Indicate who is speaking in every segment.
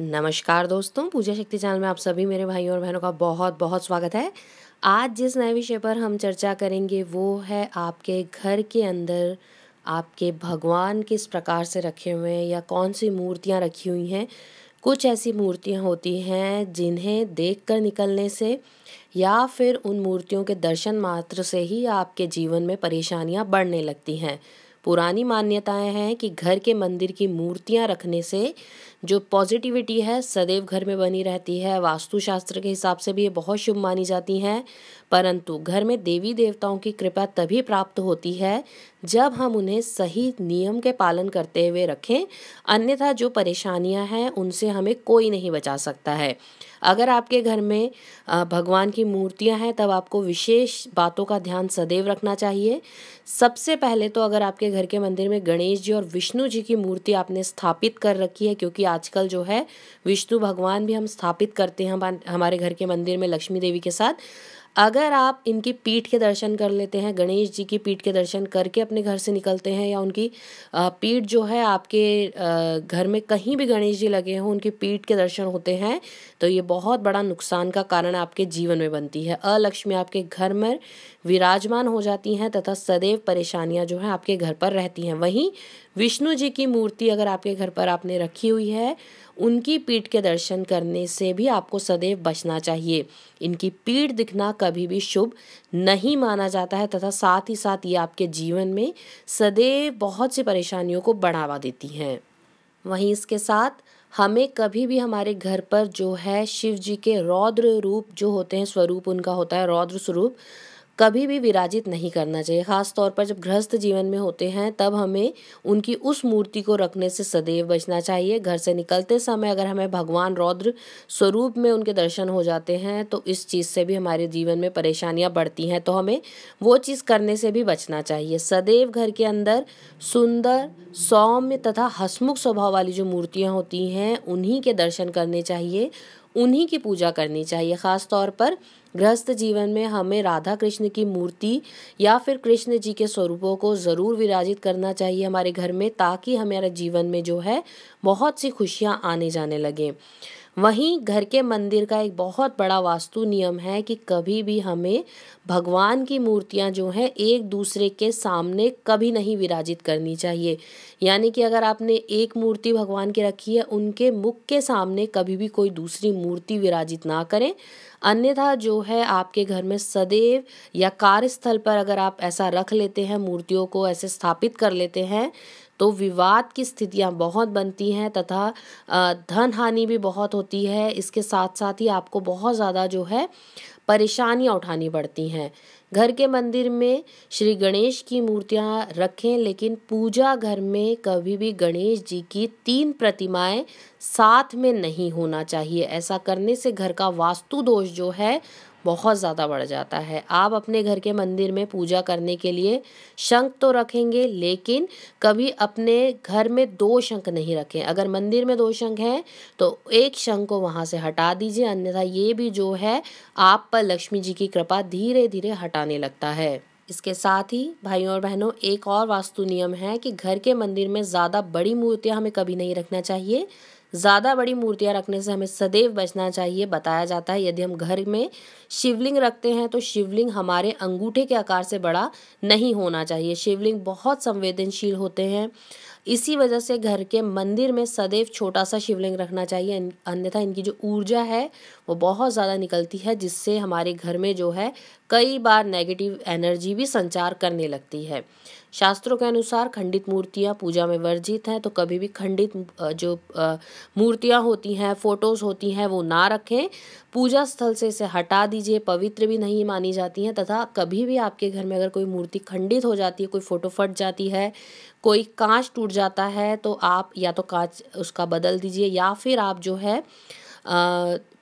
Speaker 1: नमस्कार दोस्तों पूजा शक्ति चैनल में आप सभी मेरे भाइयों और बहनों का बहुत बहुत स्वागत है आज जिस नए विषय पर हम चर्चा करेंगे वो है आपके घर के अंदर आपके भगवान किस प्रकार से रखे हुए हैं या कौन सी मूर्तियाँ रखी हुई हैं कुछ ऐसी मूर्तियाँ होती हैं जिन्हें देखकर निकलने से या फिर उन मूर्तियों के दर्शन मात्र से ही आपके जीवन में परेशानियाँ बढ़ने लगती हैं पुरानी मान्यताएं हैं कि घर के मंदिर की मूर्तियां रखने से जो पॉजिटिविटी है सदैव घर में बनी रहती है वास्तुशास्त्र के हिसाब से भी ये बहुत शुभ मानी जाती हैं परंतु घर में देवी देवताओं की कृपा तभी प्राप्त होती है जब हम उन्हें सही नियम के पालन करते हुए रखें अन्यथा जो परेशानियां हैं उनसे हमें कोई नहीं बचा सकता है अगर आपके घर में भगवान की मूर्तियां हैं तब आपको विशेष बातों का ध्यान सदैव रखना चाहिए सबसे पहले तो अगर आपके घर के मंदिर में गणेश जी और विष्णु जी की मूर्ति आपने स्थापित कर रखी है क्योंकि आजकल जो है विष्णु भगवान भी हम स्थापित करते हैं हमारे घर के मंदिर में लक्ष्मी देवी के साथ अगर आप इनकी पीठ के दर्शन कर लेते हैं गणेश जी की पीठ के दर्शन करके अपने घर से निकलते हैं या उनकी पीठ जो है आपके घर में कहीं भी गणेश जी लगे हों उनकी पीठ के दर्शन होते हैं तो ये बहुत बड़ा नुकसान का कारण आपके जीवन में बनती है अलक्ष्मी आपके घर में विराजमान हो जाती हैं तथा सदैव परेशानियाँ जो हैं आपके घर पर रहती हैं वहीं विष्णु जी की मूर्ति अगर आपके घर पर आपने रखी हुई है उनकी पीठ के दर्शन करने से भी आपको सदैव बचना चाहिए इनकी पीठ दिखना कभी भी शुभ नहीं माना जाता है तथा साथ ही साथ ये आपके जीवन में सदैव बहुत सी परेशानियों को बढ़ावा देती हैं वहीं इसके साथ हमें कभी भी हमारे घर पर जो है शिव जी के रौद्र रूप जो होते हैं स्वरूप उनका होता है रौद्र स्वरूप कभी भी विराजित नहीं करना चाहिए ख़ास तौर पर जब गृहस्थ जीवन में होते हैं तब हमें उनकी उस मूर्ति को रखने से सदैव बचना चाहिए घर से निकलते समय अगर हमें भगवान रौद्र स्वरूप में उनके दर्शन हो जाते हैं तो इस चीज़ से भी हमारे जीवन में परेशानियाँ बढ़ती हैं तो हमें वो चीज़ करने से भी बचना चाहिए सदैव घर के अंदर सुंदर सौम्य तथा हसमुख स्वभाव वाली जो मूर्तियाँ होती हैं उन्हीं के दर्शन करने चाहिए उन्हीं की पूजा करनी चाहिए ख़ास तौर पर गृहस्थ जीवन में हमें राधा कृष्ण की मूर्ति या फिर कृष्ण जी के स्वरूपों को ज़रूर विराजित करना चाहिए हमारे घर में ताकि हमारे जीवन में जो है बहुत सी खुशियाँ आने जाने लगें वहीं घर के मंदिर का एक बहुत बड़ा वास्तु नियम है कि कभी भी हमें भगवान की मूर्तियां जो हैं एक दूसरे के सामने कभी नहीं विराजित करनी चाहिए यानी कि अगर आपने एक मूर्ति भगवान की रखी है उनके मुख के सामने कभी भी कोई दूसरी मूर्ति विराजित ना करें अन्यथा जो है आपके घर में सदैव या कार्यस्थल पर अगर आप ऐसा रख लेते हैं मूर्तियों को ऐसे स्थापित कर लेते हैं तो विवाद की स्थितियाँ बहुत बनती हैं तथा धन हानि भी बहुत होती है इसके साथ साथ ही आपको बहुत ज़्यादा जो है परेशानियाँ उठानी पड़ती हैं घर के मंदिर में श्री गणेश की मूर्तियाँ रखें लेकिन पूजा घर में कभी भी गणेश जी की तीन प्रतिमाएं साथ में नहीं होना चाहिए ऐसा करने से घर का वास्तु दोष जो है बहुत ज़्यादा बढ़ जाता है आप अपने घर के मंदिर में पूजा करने के लिए शंख तो रखेंगे लेकिन कभी अपने घर में दो शंख नहीं रखें अगर मंदिर में दो शंख हैं तो एक शंख को वहाँ से हटा दीजिए अन्यथा ये भी जो है आप पर लक्ष्मी जी की कृपा धीरे धीरे हटाने लगता है इसके साथ ही भाइयों और बहनों एक और वास्तु नियम है कि घर के मंदिर में ज़्यादा बड़ी मूर्तियाँ हमें कभी नहीं रखना चाहिए ज़्यादा बड़ी मूर्तियाँ रखने से हमें सदैव बचना चाहिए बताया जाता है यदि हम घर में शिवलिंग रखते हैं तो शिवलिंग हमारे अंगूठे के आकार से बड़ा नहीं होना चाहिए शिवलिंग बहुत संवेदनशील होते हैं इसी वजह से घर के मंदिर में सदैव छोटा सा शिवलिंग रखना चाहिए अन्यथा इनकी जो ऊर्जा है वो बहुत ज़्यादा निकलती है जिससे हमारे घर में जो है कई बार नेगेटिव एनर्जी भी संचार करने लगती है शास्त्रों के अनुसार खंडित मूर्तियाँ पूजा में वर्जित हैं तो कभी भी खंडित जो मूर्तियाँ होती हैं फ़ोटोज़ होती हैं वो ना रखें पूजा स्थल से इसे हटा दीजिए पवित्र भी नहीं मानी जाती हैं तथा कभी भी आपके घर में अगर कोई मूर्ति खंडित हो जाती है कोई फ़ोटो फट जाती है कोई कांच टूट जाता है तो आप या तो कांच उसका बदल दीजिए या फिर आप जो है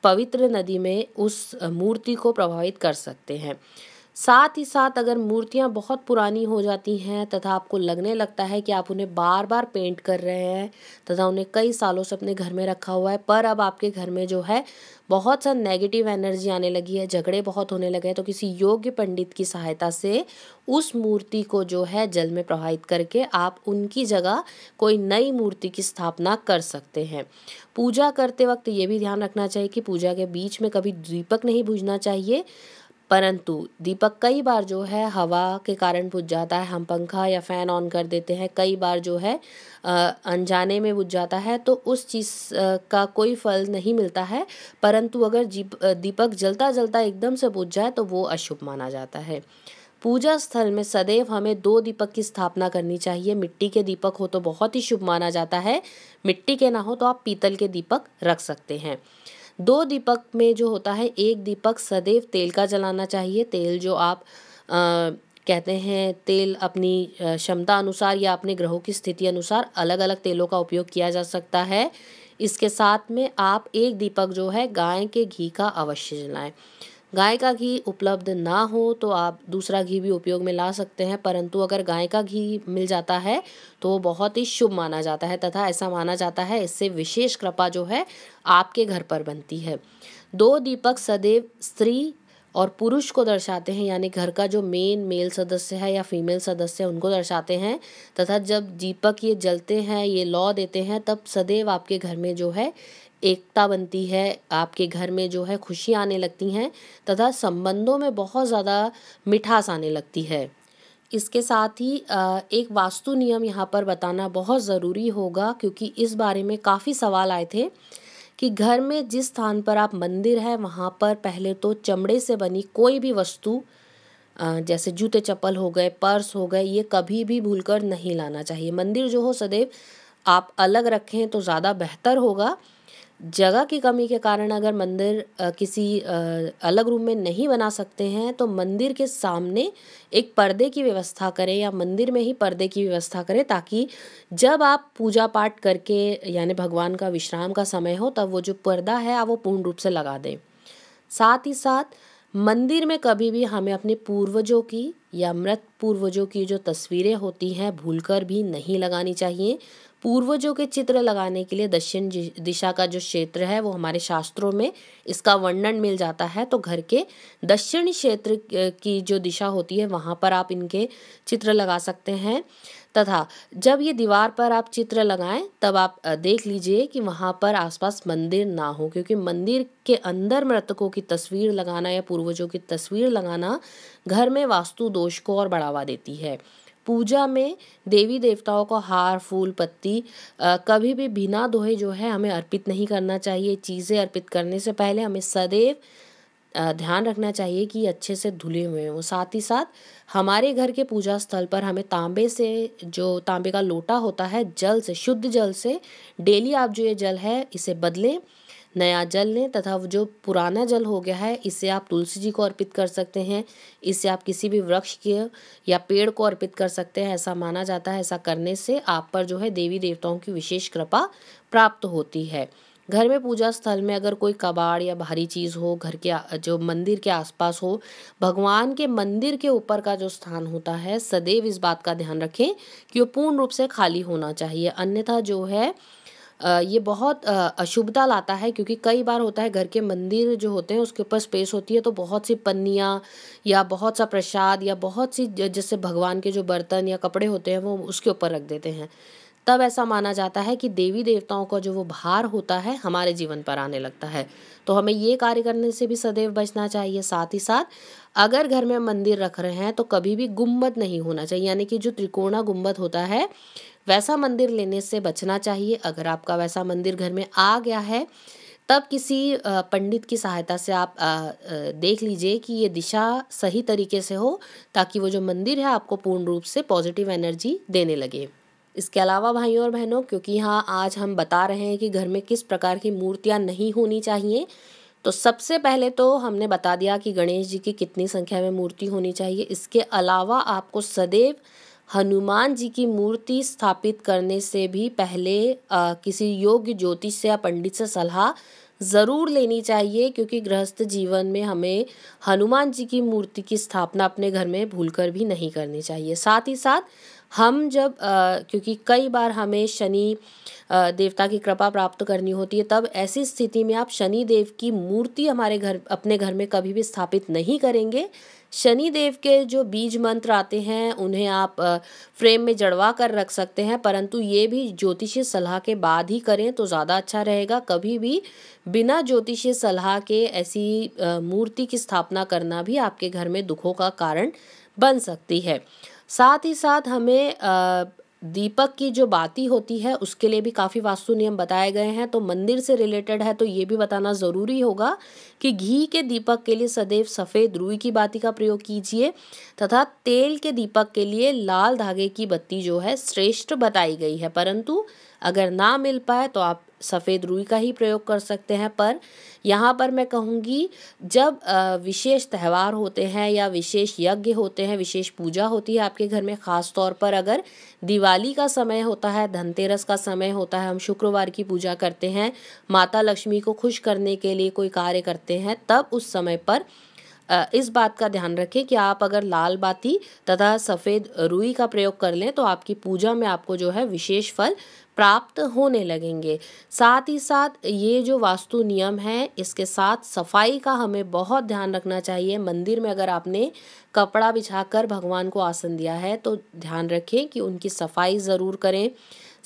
Speaker 1: पवित्र नदी में उस मूर्ति को प्रभावित कर सकते हैं साथ ही साथ अगर मूर्तियाँ बहुत पुरानी हो जाती हैं तथा आपको लगने लगता है कि आप उन्हें बार बार पेंट कर रहे हैं तथा उन्हें कई सालों से अपने घर में रखा हुआ है पर अब आपके घर में जो है बहुत सा नेगेटिव एनर्जी आने लगी है झगड़े बहुत होने लगे हैं तो किसी योग्य पंडित की सहायता से उस मूर्ति को जो है जल में प्रवाहित करके आप उनकी जगह कोई नई मूर्ति की स्थापना कर सकते हैं पूजा करते वक्त ये भी ध्यान रखना चाहिए कि पूजा के बीच में कभी दीपक नहीं भूजना चाहिए परंतु दीपक कई बार जो है हवा के कारण बुझ जाता है हम पंखा या फ़ैन ऑन कर देते हैं कई बार जो है अनजाने में बुझ जाता है तो उस चीज़ का कोई फल नहीं मिलता है परंतु अगर जीप दीपक जलता जलता एकदम से बुझ जाए तो वो अशुभ माना जाता है पूजा स्थल में सदैव हमें दो दीपक की स्थापना करनी चाहिए मिट्टी के दीपक हो तो बहुत ही शुभ माना जाता है मिट्टी के ना हो तो आप पीतल के दीपक रख सकते हैं दो दीपक में जो होता है एक दीपक सदैव तेल का जलाना चाहिए तेल जो आप आ, कहते हैं तेल अपनी क्षमता अनुसार या अपने ग्रहों की स्थिति अनुसार अलग अलग तेलों का उपयोग किया जा सकता है इसके साथ में आप एक दीपक जो है गाय के घी का अवश्य जलाएं गाय का घी उपलब्ध ना हो तो आप दूसरा घी भी उपयोग में ला सकते हैं परंतु अगर गाय का घी मिल जाता है तो बहुत ही शुभ माना जाता है तथा ऐसा माना जाता है इससे विशेष कृपा जो है आपके घर पर बनती है दो दीपक सदैव स्त्री और पुरुष को दर्शाते हैं यानी घर का जो मेन मेल सदस्य है या फीमेल सदस्य है उनको दर्शाते हैं तथा जब दीपक ये जलते हैं ये लौ देते हैं तब सदैव आपके घर में जो है एकता बनती है आपके घर में जो है खुशी आने लगती हैं तथा संबंधों में बहुत ज़्यादा मिठास आने लगती है इसके साथ ही एक वास्तु नियम यहाँ पर बताना बहुत ज़रूरी होगा क्योंकि इस बारे में काफ़ी सवाल आए थे कि घर में जिस स्थान पर आप मंदिर है वहाँ पर पहले तो चमड़े से बनी कोई भी वस्तु जैसे जूते चप्पल हो गए पर्स हो गए ये कभी भी भूलकर नहीं लाना चाहिए मंदिर जो हो सदैव आप अलग रखें तो ज़्यादा बेहतर होगा जगह की कमी के कारण अगर मंदिर किसी अलग रूम में नहीं बना सकते हैं तो मंदिर के सामने एक पर्दे की व्यवस्था करें या मंदिर में ही पर्दे की व्यवस्था करें ताकि जब आप पूजा पाठ करके यानी भगवान का विश्राम का समय हो तब वो जो पर्दा है आप वो पूर्ण रूप से लगा दें साथ ही साथ मंदिर में कभी भी हमें अपने पूर्वजों की या मृत पूर्वजों की जो तस्वीरें होती हैं भूलकर भी नहीं लगानी चाहिए पूर्वजों के चित्र लगाने के लिए दक्षिण दिशा का जो क्षेत्र है वो हमारे शास्त्रों में इसका वर्णन मिल जाता है तो घर के दक्षिण क्षेत्र की जो दिशा होती है वहाँ पर आप इनके चित्र लगा सकते हैं तथा जब ये दीवार पर आप चित्र लगाएं तब आप देख लीजिए कि वहाँ पर आसपास मंदिर ना हो क्योंकि मंदिर के अंदर मृतकों की तस्वीर लगाना या पूर्वजों की तस्वीर लगाना घर में वास्तु दोष को और बढ़ावा देती है पूजा में देवी देवताओं को हार फूल पत्ती कभी भी बिना दोहे जो है हमें अर्पित नहीं करना चाहिए चीज़ें अर्पित करने से पहले हमें सदैव ध्यान रखना चाहिए कि अच्छे से धुले हुए हों साथ ही साथ हमारे घर के पूजा स्थल पर हमें तांबे से जो तांबे का लोटा होता है जल से शुद्ध जल से डेली आप जो ये जल है इसे बदलें नया जल लें तथा जो पुराना जल हो गया है इसे आप तुलसी जी को अर्पित कर सकते हैं इसे आप किसी भी वृक्ष के या पेड़ को अर्पित कर सकते हैं ऐसा माना जाता है ऐसा करने से आप पर जो है देवी देवताओं की विशेष कृपा प्राप्त होती है घर में पूजा स्थल में अगर कोई कबाड़ या भारी चीज़ हो घर के जो मंदिर के आसपास हो भगवान के मंदिर के ऊपर का जो स्थान होता है सदैव इस बात का ध्यान रखें कि वो पूर्ण रूप से खाली होना चाहिए अन्यथा जो है ये बहुत अशुभता लाता है क्योंकि कई बार होता है घर के मंदिर जो होते हैं उसके ऊपर स्पेस होती है तो बहुत सी पन्नियाँ या बहुत सा प्रसाद या बहुत सी जैसे भगवान के जो बर्तन या कपड़े होते हैं वो उसके ऊपर रख देते हैं तब ऐसा माना जाता है कि देवी देवताओं का जो वो भार होता है हमारे जीवन पर आने लगता है तो हमें ये कार्य करने से भी सदैव बचना चाहिए साथ ही साथ अगर घर में मंदिर रख रहे हैं तो कभी भी गुम्बद नहीं होना चाहिए यानी कि जो त्रिकोणा गुम्बद होता है वैसा मंदिर लेने से बचना चाहिए अगर आपका वैसा मंदिर घर में आ गया है तब किसी पंडित की सहायता से आप देख लीजिए कि ये दिशा सही तरीके से हो ताकि वो जो मंदिर है आपको पूर्ण रूप से पॉजिटिव एनर्जी देने लगे इसके अलावा भाइयों और बहनों क्योंकि यहाँ आज हम बता रहे हैं कि घर में किस प्रकार की मूर्तियाँ नहीं होनी चाहिए तो सबसे पहले तो हमने बता दिया कि गणेश जी की कितनी संख्या में मूर्ति होनी चाहिए इसके अलावा आपको सदैव हनुमान जी की मूर्ति स्थापित करने से भी पहले किसी योग्य ज्योतिष या पंडित से सलाह ज़रूर लेनी चाहिए क्योंकि गृहस्थ जीवन में हमें हनुमान जी की मूर्ति की स्थापना अपने घर में भूलकर भी नहीं करनी चाहिए साथ ही साथ हम जब आ, क्योंकि कई बार हमें शनि देवता की कृपा प्राप्त करनी होती है तब ऐसी स्थिति में आप शनि देव की मूर्ति हमारे घर अपने घर में कभी भी स्थापित नहीं करेंगे शनि देव के जो बीज मंत्र आते हैं उन्हें आप फ्रेम में जड़वा कर रख सकते हैं परंतु ये भी ज्योतिषीय सलाह के बाद ही करें तो ज़्यादा अच्छा रहेगा कभी भी बिना ज्योतिषीय सलाह के ऐसी मूर्ति की स्थापना करना भी आपके घर में दुखों का कारण बन सकती है साथ ही साथ हमें दीपक की जो बाती होती है उसके लिए भी काफ़ी वास्तु नियम बताए गए हैं तो मंदिर से रिलेटेड है तो ये भी बताना ज़रूरी होगा कि घी के दीपक के लिए सदैव सफ़ेद रुई की बाती का प्रयोग कीजिए तथा तेल के दीपक के लिए लाल धागे की बत्ती जो है श्रेष्ठ बताई गई है परंतु अगर ना मिल पाए तो आप सफ़ेद रुई का ही प्रयोग कर सकते हैं पर यहाँ पर मैं कहूँगी जब विशेष त्यौहार होते हैं या विशेष यज्ञ होते हैं विशेष पूजा होती है आपके घर में ख़ास तौर पर अगर दिवाली का समय होता है धनतेरस का समय होता है हम शुक्रवार की पूजा करते हैं माता लक्ष्मी को खुश करने के लिए कोई कार्य करते हैं तब उस समय पर इस बात का ध्यान रखें कि आप अगर लाल बाती तथा सफ़ेद रुई का प्रयोग कर लें तो आपकी पूजा में आपको जो है विशेष फल प्राप्त होने लगेंगे साथ ही साथ ये जो वास्तु नियम है इसके साथ सफाई का हमें बहुत ध्यान रखना चाहिए मंदिर में अगर आपने कपड़ा बिछाकर भगवान को आसन दिया है तो ध्यान रखें कि उनकी सफाई ज़रूर करें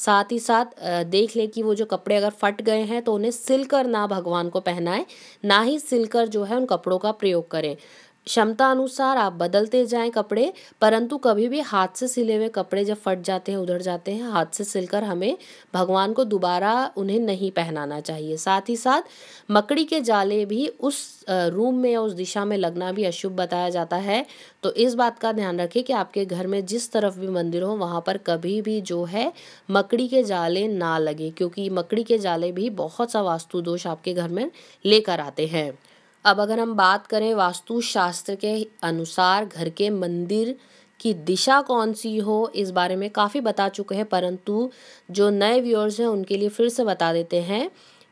Speaker 1: साथ ही साथ देख ले कि वो जो कपड़े अगर फट गए हैं तो उन्हें सिलकर ना भगवान को पहनाएं ना ही सिलकर जो है उन कपड़ों का प्रयोग करें क्षमता अनुसार आप बदलते जाएं कपड़े परंतु कभी भी हाथ से सिले हुए कपड़े जब फट जाते हैं उधर जाते हैं हाथ से सिलकर हमें भगवान को दोबारा उन्हें नहीं पहनाना चाहिए साथ ही साथ मकड़ी के जाले भी उस रूम में या उस दिशा में लगना भी अशुभ बताया जाता है तो इस बात का ध्यान रखें कि आपके घर में जिस तरफ भी मंदिर हो वहाँ पर कभी भी जो है मकड़ी के जाले ना लगे क्योंकि मकड़ी के जाले भी बहुत सा वास्तु दोष आपके घर में लेकर आते हैं अब अगर हम बात करें वास्तुशास्त्र के अनुसार घर के मंदिर की दिशा कौन सी हो इस बारे में काफ़ी बता चुके हैं परंतु जो नए व्यूअर्स हैं उनके लिए फिर से बता देते हैं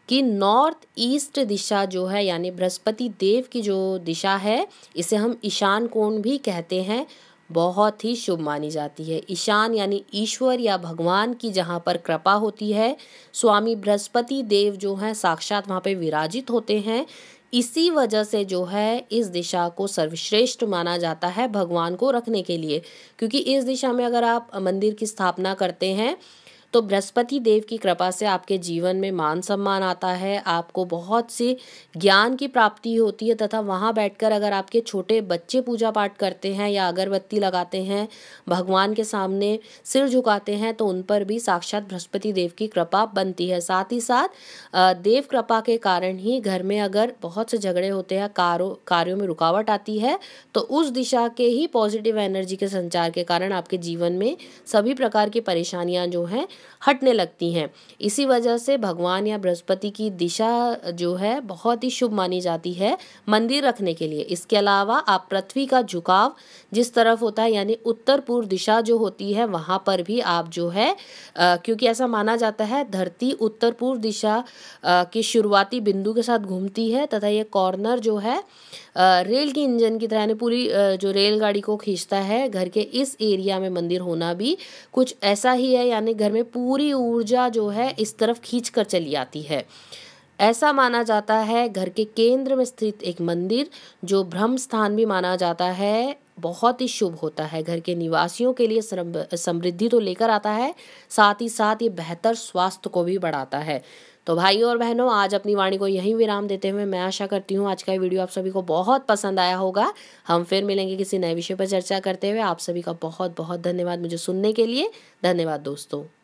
Speaker 1: कि नॉर्थ ईस्ट दिशा जो है यानी बृहस्पति देव की जो दिशा है इसे हम ईशान कोण भी कहते हैं बहुत ही शुभ मानी जाती है ईशान यानी ईश्वर या भगवान की जहाँ पर कृपा होती है स्वामी बृहस्पति देव जो हैं साक्षात वहाँ पे विराजित होते हैं इसी वजह से जो है इस दिशा को सर्वश्रेष्ठ माना जाता है भगवान को रखने के लिए क्योंकि इस दिशा में अगर आप मंदिर की स्थापना करते हैं तो बृहस्पति देव की कृपा से आपके जीवन में मान सम्मान आता है आपको बहुत से ज्ञान की प्राप्ति होती है तथा वहाँ बैठकर अगर आपके छोटे बच्चे पूजा पाठ करते हैं या अगरबत्ती लगाते हैं भगवान के सामने सिर झुकाते हैं तो उन पर भी साक्षात बृहस्पति देव की कृपा बनती है साथ ही साथ देव कृपा के कारण ही घर में अगर बहुत से झगड़े होते हैं कारों कार्यों में रुकावट आती है तो उस दिशा के ही पॉजिटिव एनर्जी के संचार के कारण आपके जीवन में सभी प्रकार की परेशानियां जो हैं हटने लगती हैं इसी वजह से भगवान या बृहस्पति की दिशा जो है बहुत ही शुभ मानी जाती है मंदिर रखने के लिए इसके अलावा आप पृथ्वी का झुकाव जिस तरफ होता है यानी उत्तर पूर्व दिशा जो होती है वहाँ पर भी आप जो है आ, क्योंकि ऐसा माना जाता है धरती उत्तर पूर्व दिशा की के शुरुआती बिंदु के साथ घूमती है तथा ये कॉर्नर जो है आ, रेल की इंजन की तरह यानी पूरी जो रेलगाड़ी को खींचता है घर के इस एरिया में मंदिर होना भी कुछ ऐसा ही है यानी घर में पूरी ऊर्जा जो है इस तरफ खींच कर चली आती है ऐसा माना जाता है घर के केंद्र में स्थित एक मंदिर जो ब्रह्म स्थान भी माना जाता है बहुत ही शुभ होता है घर के निवासियों के लिए समृद्धि तो लेकर आता है साथ ही साथ ये बेहतर स्वास्थ्य को भी बढ़ाता है तो भाइयों और बहनों आज अपनी वाणी को यहीं विराम देते हुए मैं आशा करती हूँ आज का वीडियो आप सभी को बहुत पसंद आया होगा हम फिर मिलेंगे किसी नए विषय पर चर्चा करते हुए आप सभी का बहुत बहुत धन्यवाद मुझे सुनने के लिए धन्यवाद दोस्तों